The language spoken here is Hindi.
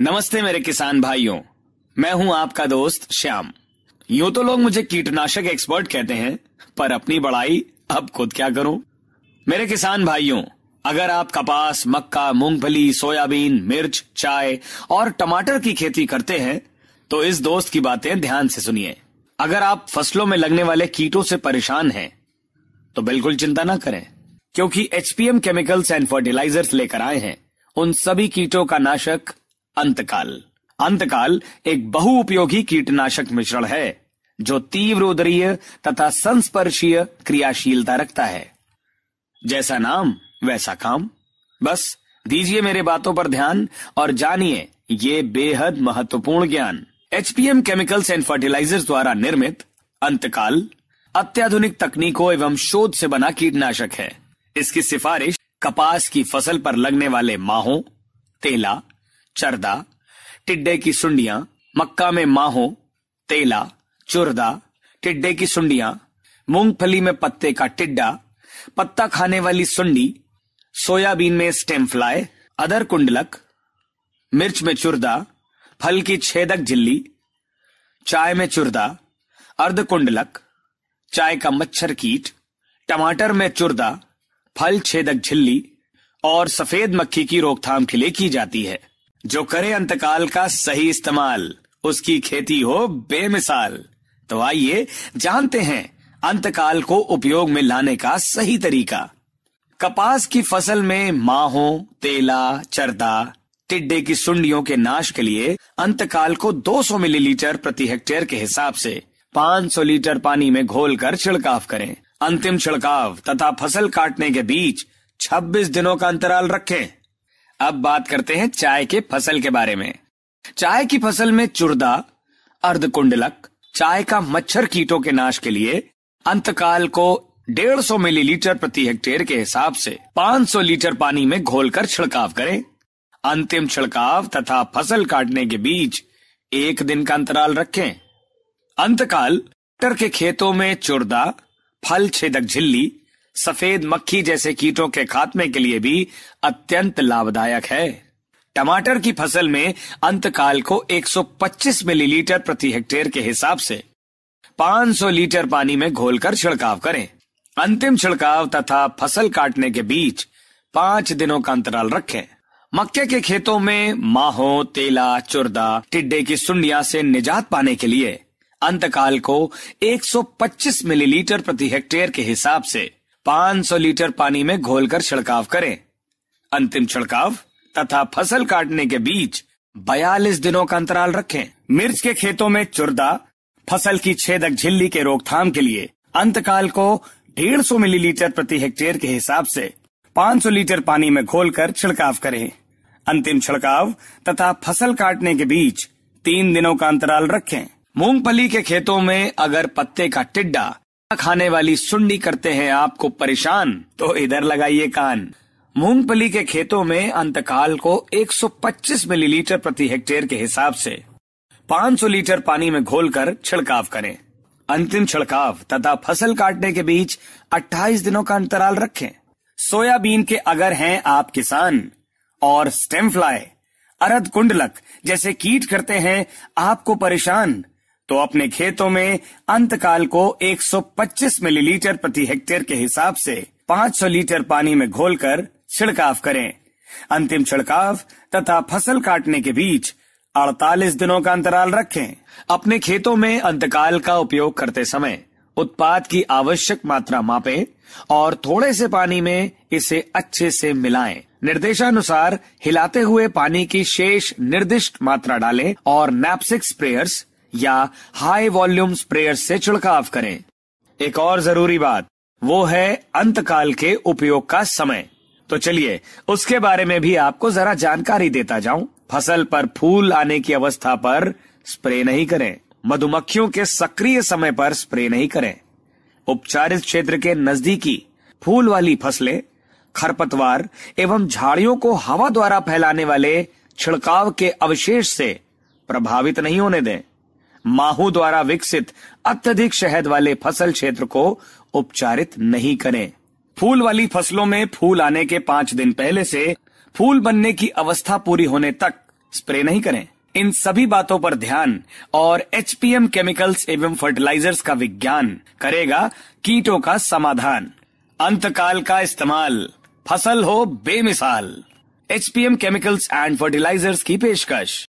नमस्ते मेरे किसान भाइयों मैं हूं आपका दोस्त श्याम यूं तो लोग मुझे कीटनाशक एक्सपर्ट कहते हैं पर अपनी बड़ाई अब खुद क्या करूं मेरे किसान भाइयों अगर आप कपास मक्का मूंगफली सोयाबीन मिर्च चाय और टमाटर की खेती करते हैं तो इस दोस्त की बातें ध्यान से सुनिए अगर आप फसलों में लगने वाले कीटों से परेशान हैं तो बिल्कुल चिंता ना करें क्योंकि एचपीएम केमिकल्स एंड फर्टिलाइजर्स लेकर आए हैं उन सभी कीटों का नाशक अंतकाल अंतकाल एक बहुउपयोगी कीटनाशक मिश्रण है जो तीव्र उदरीय तथा संस्पर्शीय क्रियाशीलता रखता है जैसा नाम वैसा काम बस दीजिए मेरे बातों पर ध्यान और जानिए ये बेहद महत्वपूर्ण ज्ञान एचपीएम केमिकल्स एंड फर्टिलाइजर्स द्वारा निर्मित अंतकाल अत्याधुनिक तकनीकों एवं शोध से बना कीटनाशक है इसकी सिफारिश कपास की फसल पर लगने वाले माहों तेला चरदा टिड्डे की सुंडियां मक्का में माहो तेला चुरदा टिड्डे की सुंडियां मूंगफली में पत्ते का टिड्डा पत्ता खाने वाली सुंडी सोयाबीन में स्टेम फ्लाई अदर कुंडलक मिर्च में चुरदा फल की छेदक झिल्ली चाय में चुरदा अर्ध कुंडलक चाय का मच्छर कीट टमाटर में चुरदा फल छेदक झिल्ली और सफेद मक्खी की रोकथाम के लिए की जाती है जो करे अंतकाल का सही इस्तेमाल उसकी खेती हो बेमिसाल तो आइए जानते हैं अंतकाल को उपयोग में लाने का सही तरीका कपास की फसल में माहो तेला चरदा टिड्डे की सुंडियों के नाश के लिए अंतकाल को 200 मिलीलीटर प्रति हेक्टेयर के हिसाब से 500 लीटर पानी में घोलकर छिड़काव करें अंतिम छिड़काव तथा फसल काटने के बीच 26 दिनों का अंतराल रखें अब बात करते हैं चाय के फसल के बारे में चाय की फसल में चुर्दा अर्ध कुंडलक चाय का मच्छर कीटों के नाश के लिए अंतकाल को 150 मिलीलीटर प्रति हेक्टेयर के हिसाब से 500 लीटर पानी में घोलकर छिड़काव करें अंतिम छिड़काव तथा फसल काटने के बीच एक दिन का अंतराल रखें अंतकाल के खेतों में चुर्दा फल छेदक झिल्ली सफेद मक्खी जैसे कीटों के खात्मे के लिए भी अत्यंत लाभदायक है टमाटर की फसल में अंतकाल को 125 मिलीलीटर प्रति हेक्टेयर के हिसाब से 500 लीटर पानी में घोलकर छिड़काव करें अंतिम छिड़काव तथा फसल काटने के बीच पांच दिनों का अंतराल रखें मक्के के खेतों में माहो तेला चुरदा टिड्डे की सुंडिया से निजात पाने के लिए अंतकाल को 125 मिलीलीटर प्रति हेक्टेयर के हिसाब से 500 लीटर पानी में घोलकर छिड़काव करें अंतिम छिड़काव तथा फसल काटने के बीच 42 दिनों का अंतराल रखें मिर्च के खेतों में चुरदा फसल की छेदक झिल्ली के रोकथाम के लिए अंतकाल को 150 मिलीलीटर प्रति हेक्टेयर के हिसाब से 500 लीटर पानी में घोलकर छिड़काव करें अंतिम छिड़काव तथा फसल काटने के बीच तीन दिनों का अंतराल रखें मूंगफली के खेतों में अगर पत्ते का टिड्डा खाने वाली सुंडी करते हैं आपको परेशान तो इधर लगाइए कान मूंगफली के खेतों में अंतकाल को 125 मिलीलीटर प्रति हेक्टेयर के हिसाब से 500 लीटर पानी में घोलकर छिड़काव करें अंतिम छिड़काव तथा फसल काटने के बीच 28 दिनों का अंतराल रखें सोयाबीन के अगर हैं आप किसान और स्टेम फ्लाई अरद कुंडलक जैसे कीट करते हैं आपको परेशान तो अपने खेतों में अंतकाल को 125 मिलीलीटर प्रति हेक्टेयर के हिसाब से 500 लीटर पानी में घोलकर छिड़काव करें अंतिम छिड़काव तथा फसल काटने के बीच 48 दिनों का अंतराल रखें अपने खेतों में अंतकाल का उपयोग करते समय उत्पाद की आवश्यक मात्रा मापें और थोड़े से पानी में इसे अच्छे से मिलाएं। निर्देशानुसार हिलाते हुए पानी की शेष निर्दिष्ट मात्रा डालें और नैपसिक स्प्रेयर्स या हाई वॉल्यूम स्प्रेयर से छिड़काव करें एक और जरूरी बात वो है अंतकाल के उपयोग का समय तो चलिए उसके बारे में भी आपको जरा जानकारी देता जाऊं फसल पर फूल आने की अवस्था पर स्प्रे नहीं करें मधुमक्खियों के सक्रिय समय पर स्प्रे नहीं करें उपचारित क्षेत्र के नजदीकी फूल वाली फसलें खरपतवार एवं झाड़ियों को हवा द्वारा फैलाने वाले छिड़काव के अवशेष से प्रभावित नहीं होने दें माहू द्वारा विकसित अत्यधिक शहद वाले फसल क्षेत्र को उपचारित नहीं करें फूल वाली फसलों में फूल आने के पांच दिन पहले से फूल बनने की अवस्था पूरी होने तक स्प्रे नहीं करें इन सभी बातों पर ध्यान और एचपीएम केमिकल्स एवं फर्टिलाइजर्स का विज्ञान करेगा कीटों का समाधान अंतकाल का इस्तेमाल फसल हो बेमिसाल एचपीएम केमिकल्स एंड फर्टिलाइजर्स की पेशकश